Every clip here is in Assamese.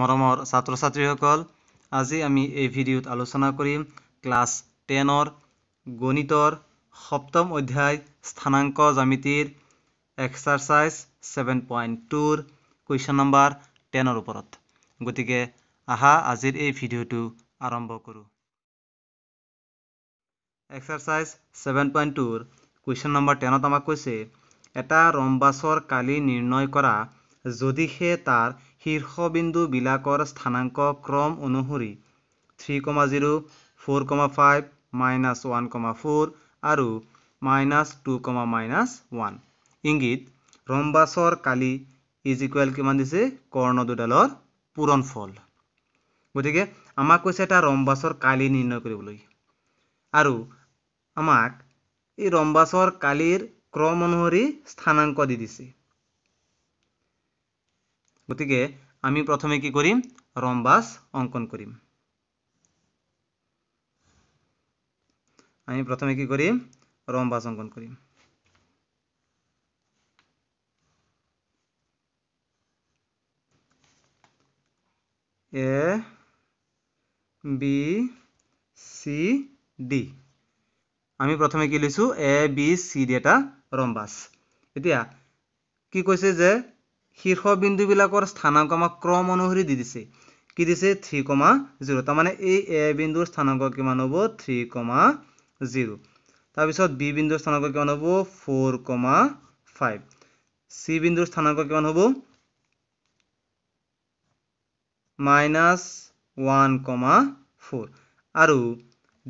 মৰমৰ ছাত্ৰ ছাত্ৰীসকল আজি আমি এই ভিডিঅ'ত আলোচনা কৰিম ক্লাছ টেনৰ গণিতৰ সপ্তম অধ্যায় স্থানাংক জামিতিৰ এক্সাৰচাইজ ছেভেন পইণ্ট টুৰ কুৱেশ্যন নম্বৰ টেনৰ ওপৰত গতিকে আহা আজিৰ এই ভিডিঅ'টো আৰম্ভ কৰোঁ এক্সাৰচাইজ ছেভেন পইণ্ট টুৰ কুৱেশ্যন নম্বৰ টেনত আমাক কৈছে এটা ৰম্বাছৰ কালি নিৰ্ণয় কৰা যদিহে তাৰ শীৰ্ষ শীৰ্ষবিন্দুবিলাকৰ স্থানাংক ক্ৰম অনুসৰি three comma zero' four comma five minus one comma four আৰু minus two comma minus one ইংগিত ৰম্বাছৰ কালি ইজ ইকুৱেল কিমান দিছে কৰ্ণ দুডালৰ পূৰণ ফল গতিকে আমাক কৈছে এটা ৰম্বাছৰ কালি নিৰ্ণয় কৰিবলৈ আৰু আমাক এই ৰম্বাছৰ কালিৰ ক্ৰম অনুসৰি স্থানাংক দি দিছে গতিকে আমি প্রথমে কি করি রম্বাস অঙ্কন করি আমি প্রথমে কি করি রম্বাস অঙ্কন করি এ বি সি ডি আমি প্রথমে কি লিখছো এ বি সি ডি এটা রম্বাস এতিয়া কি কৈছে যে শীৰ্ষ বিন্দুবিলাকৰ স্থানাংক আমাক ক্ৰম অনুসৰি দি দিছে কি দিছে থ্ৰী কমা জিৰ' তাৰমানে এই এ বিন্দুৰ স্থানাংক কিমান হ'ব থ্ৰী কমা জিৰ' তাৰপিছত বি বিন্দুৰ স্থানাংক কিমান হ'ব ফ'ৰ কমা ফাইভ চি বিন্দুৰ স্থানাংক কিমান হ'ব মাইনাছ ওৱান কমা ফ'ৰ আৰু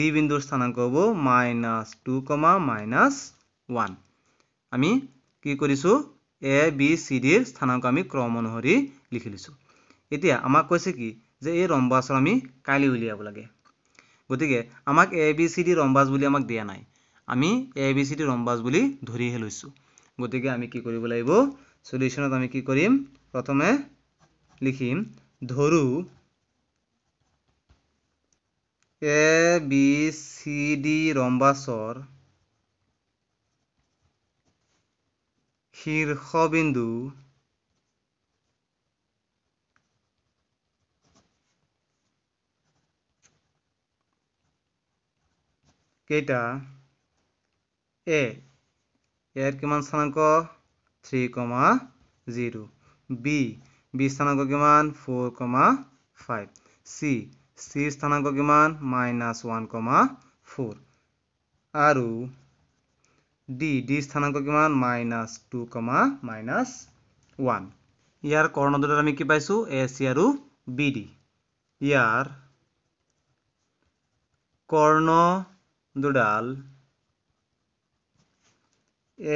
ডি বিন্দুৰ স্থানাংক হ'ব minus two comma minus one আমি কি কৰিছোঁ এ বি চি ডিৰ স্থানাংক আমি ক্ৰম অনুসৰি লিখি লৈছোঁ এতিয়া আমাক কৈছে কি যে এই ৰম্বাছৰ আমি কাইলৈ উলিয়াব লাগে গতিকে আমাক A B C D rhombus বুলি আমাক দিয়া নাই আমি A B C D rhombus বুলি ধৰিহে লৈছোঁ গতিকে আমি কি কৰিব লাগিব চলিউশ্যনত আমি কি কৰিম প্ৰথমে লিখিম ধৰোঁ এ বি চি ডি ৰম্বাছৰ শীর্ষবিন্দু কেটা এ এর কিমান স্থানাঙ্ক three comma zero B B স্থানাঙ্ক কিমান four comma five C C স্থানাঙ্ক কিমান মাইনাছ ওৱান কমা ফ'ৰ আৰু ডি ডি স্থানাঙ্ক কিমান minus two comma minus one ইয়াৰ কৰ্ণ দুটাত আমি কি পাইছোঁ এ চি আৰু বি ডি ইয়াৰ কৰ্ণ দুডাল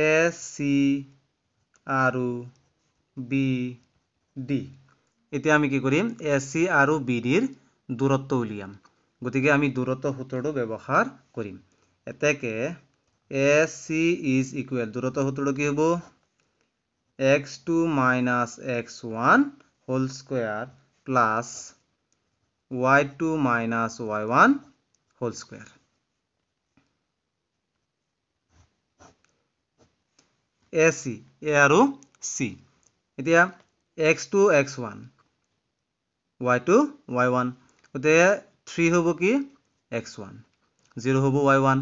এ চি আৰু বি ডি এতিয়া আমি কি কৰিম এ চি আৰু বি ডিৰ দূৰত্ব উলিয়াম গতিকে আমি দূৰত্ব সূত্ৰটো ব্যৱহাৰ কৰিম এতেকে এস সি ইজ ইকুয়াল দূরত্ব সূত্রটা কি হব x two minus x one whole square plus y two minus y one whole square A C A আৰু চি এতিয়া x two x one y two y one গতিকে থ্ৰী হ'ব কি এক্স ওৱান জিৰ' হ'ব ৱাই ওৱান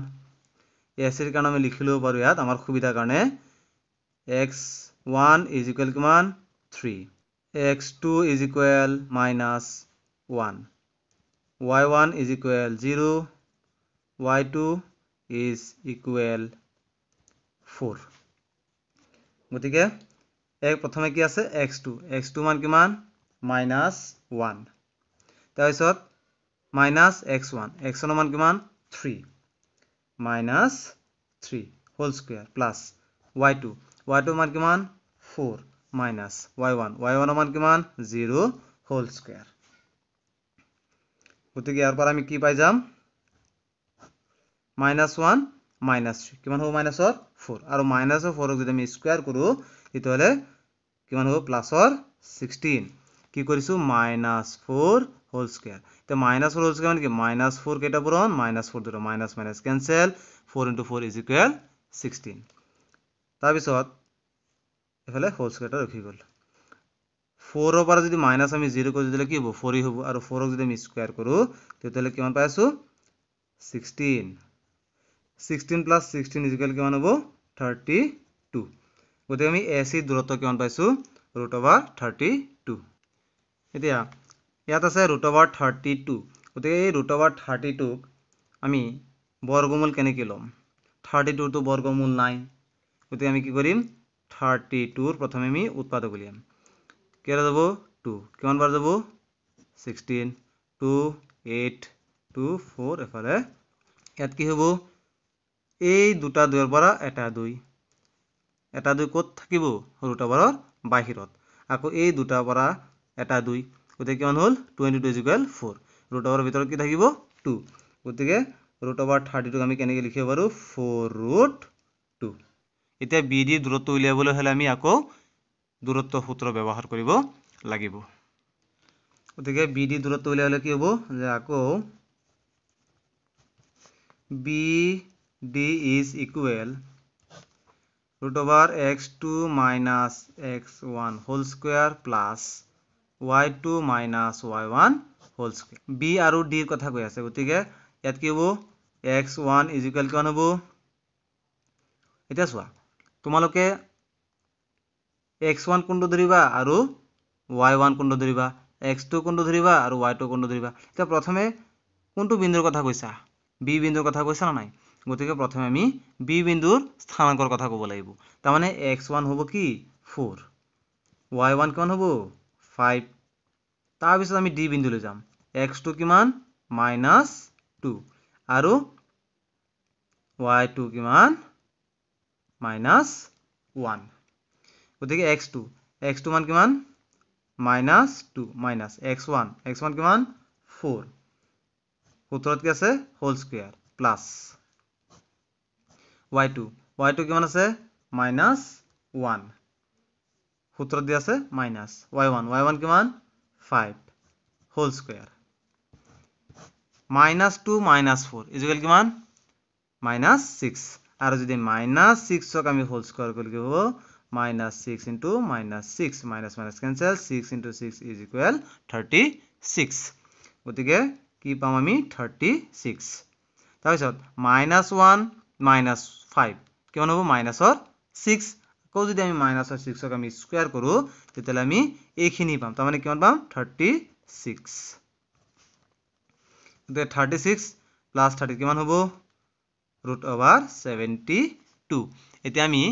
এক্স এর কারণে আমি লিখে লোক ইয়াত আমার সুবিধার কারণে এক্স ওয়ান ইজ ইকুয়াল কি three x two is equal minus one y one is equal zero Y two is equal four গতি প্রথমে কি আছে এক্স টু এক্স টু মান কি মাইনাস ওয়ান তারপর মাইনাস এক্স ওয়ান এক্স ওয়ানের মান কি three minus three whole square plus y two y two मान किमान four minus y one y one मान किमान जीरो होल स्क्वायर गति के यार पाई जा माइनास वान माइनास थ्री कि हम माइनास फोर और माइनास फोरक जो स्कुआर करूँ तीन हम प्लासर सिक्सटीन कि माइनास फोर হোল স্কোয়ার তো মাইনাস হোল স্কোয়ার মানে কি মাইনাস ফোর কেটা পূরণ মাইনাস ফোর দুটো minus minus cancel four into four is equal sixteen তারপর এফালে হোল স্কোয়ারটা রখি গেল ফোরর পর যদি মাইনাস আমি জিরো করি তাহলে কি হব ফোরই হব আর ফোর যদি আমি স্কোয়ার করো তাহলে কিমান পাই আসো sixteen sixteen plus sixteen is equal কিমান হব থার্টি টু গতি আমি এসির দূরত্ব কিমান পাইছো রুট ওভার থার্টি টু এতিয়া ইয়াত আছে ৰুট অভাৰ থাৰ্টি টু গতিকে এই ৰুট অভাৰ থাৰ্টি টুক আমি বৰ্গমূল কেনেকৈ ল'ম থাৰ্টি টুৰটো বৰ্গমূল নাই গতিকে আমি কি কৰিম থাৰ্টি টুৰ প্ৰথমে আমি উৎপাদক উলিয়াম কেইটা যাব টু কিমান বাৰ যাব sixteen two eight two four এফালে ইয়াত কি হ'ব এই দুটা দুইৰ পৰা এটা দুই এটা দুই ক'ত থাকিব ৰুট অভাৰৰ বাহিৰত আকৌ এই দুটাৰ পৰা এটা দুই গতি কিমান হল 22 4 রুট ওভার ভিতর কি থাকিব 2 গতি রুট ওভার 32 আমি কেনে লিখিব পারো 4 রুট 2 এতিয়া বি ডি দূরত্ব উলিয়াবল হলে আমি আকো দূরত্ব সূত্র ব্যবহার করিব লাগিব গতি বি ডি দূরত্ব উলিয়াবল কি হবো যে আকো B D is equal root over x2 x1 whole square plus y two minus y one whole square B আর ডির কথা কয়ে আছে গতি ইত্যাদ কি হব এক্স ওয়ান ইজিকুয়াল কিমান হব এটা চা তোমালে এক্স ওয়ান কোনটো ধরবা আর ওয়াই ওয়ান কোনটো ধরবা এক্স টু কোনটো ধরবা আর ওয়াই টু কোনটো ধরবা এটা প্রথমে কোনটো বিন্দুর কথা কইসা বি বিন্দুর কথা কইসা না নাই গতি প্রথমে আমি বি বিন্দুর স্থানাঙ্কর কথা কব লাগবে তার মানে এক্স ওয়ান হব কি ফোর ওয়াই ওয়ান কিমান হব ফাইভ তাৰপিছত আমি ডি বিন্দুলৈ যাম এক্স টু কিমান মাইনাছ টু আৰু ৱাই টু কিমান মাইনাছ ওৱান গতিকে এক্স টু এক্স টু মান কিমান minus two minus x one x one কিমান ফ'ৰ সোতৰত কি আছে whole square plus y two y two কিমান আছে মাইনাছ ওৱান সূত্র দিয়ে আছে minus y one y one কিমান five whole square minus two minus four is equal কিমান মাইনাস সিক্স আর যদি মাইনাস সিক্সক আমি হোল স্কোয়ার করি কী minus six into minus six minus minus cancel six into six is equal thirty six গতি কি পাম আমি থার্টি সিক্স তারপর মাইনাস ওয়ান মাইনাস ফাইভ কেমন হব মাইনাসর সিক্স কৌ যদি আমি মাইনাস আৰ সিক্স আমি স্কুৱাৰ কৰোঁ তেতিয়াহ'লে আমি এইখিনি পাম তাৰমানে কিমান পাম thirty thirty six thirty six plus thirty কিমান হব ৰুট ওভাৰ সেভেন্টি টু এতিয়া আমি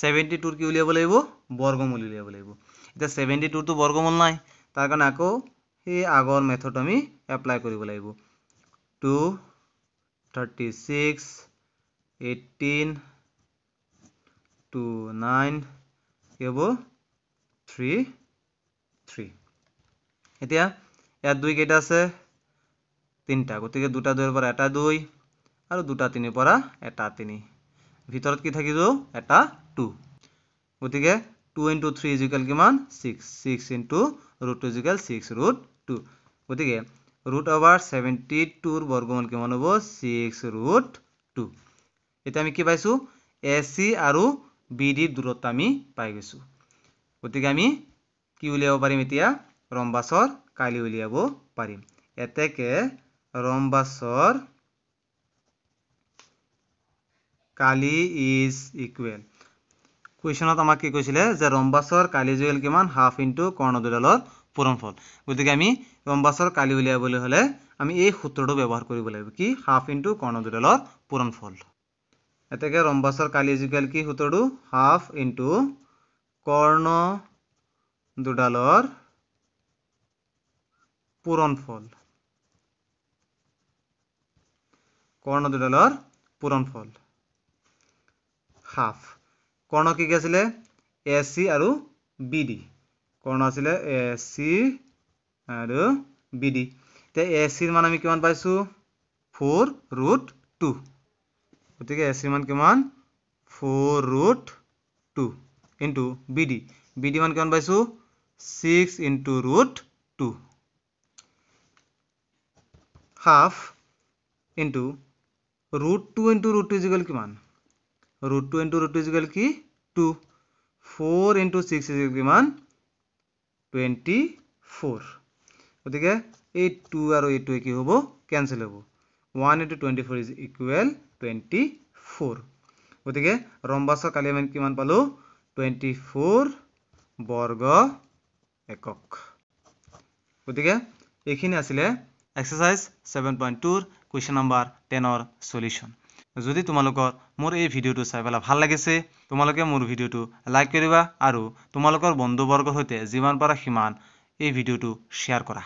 ছেভেণ্টি টুৰ কি উলিয়াব লাগিব বৰ্গমূল উলিয়াব লাগিব এতিয়া ছেভেণ্টি টুৰটো তো নাই তাৰ কাৰণে আকৌ সেই আগৰ মেথড আমি এপ্লাই কৰিব লাগিব two thirty six eighteen two nine কি হ'ব থ্ৰী থ্ৰী এতিয়া ইয়াত দুই কেইটা আছে তিনিটা গতিকে দুটা দুইৰ পৰা এটা দুই আৰু দুটা তিনিৰ পৰা এটা তিনি ভিতৰত কি থাকিব এটা টু গতিকে টু ইণ্টু থ্ৰী ইজিকেল কিমান six six into root two is equal six root two গতিকে ৰুট অভাৰ ছেভেণ্টি টুৰ বৰ্গমূল কিমান হ'ব ছিক্স ৰুট টু এতিয়া আমি কি পাইছোঁ এ চি আৰু বিডি দূৰত্ব আমি পাই গেছো গতিকে আমি কি উলিয়াব পাৰিম এতিয়া ৰম্বাছৰ কালি উলিয়াব পাৰিম এতেকে ৰম্বাছৰ কালি ইজ ইকুৱেল কুৱেশ্যনত আমাক কি কৈছিলে যে ৰম্বাছৰ কালি জুৱেল কিমান হাফ ইনটু কৰ্ণদুডালৰ পূৰণফল গতিকে আমি ৰম্বাছৰ কালি উলিয়াবলৈ হ'লে আমি এই সূত্ৰটো ব্যৱহাৰ কৰিব লাগিব কি হাফ ইনটু কৰ্ণদুডালৰ পূৰণফল এতেকে ৰম্বাছৰ কালি যোগাল কি সুতৰো হাফ ইনটু কৰ্ণ দুডালৰ পূৰণফল কৰ্ণ দুডালৰ পূৰণফল হাফ কৰ্ণ কি কি আছিলে এ চি আৰু বি ডি কৰ্ণ আছিলে এ চি আৰু বি ডি এতিয়া এ চিৰ মান আমি কিমান পাইছোঁ ফ'ৰ ৰুট টু ওতে কি 81 মান কিমান 4√2 * bd bd মান কিমান পাইছো 6 * √2 1/2 * √2 * √2 = কিমান √2 * √2 = 2 4 * 6 = কিমান 24 ওতে কি 8 2 আর 8 2 কি হবো ক্যানসেল হবো 1 * 24 = 24 গতিকে ৰম্বাসৰ কালি আমি কিমান পালো 24 বৰ্গ একক গতিকে এইখিনি আছিলে এক্সাৰচাইজ ছেভেন পইণ্ট টুৰ কুৱেশ্যন নম্বৰ টেনৰ চলিউশ্যন যদি তোমালোকৰ মোৰ এই ভিডিঅ'টো চাই পেলাই ভাল লাগিছে তোমালোকে মোৰ ভিডিঅ'টো লাইক কৰিবা আৰু তোমালোকৰ বন্ধুবৰ্গৰ সৈতে যিমান পাৰা সিমান এই ভিডিঅ'টো শ্বেয়াৰ কৰা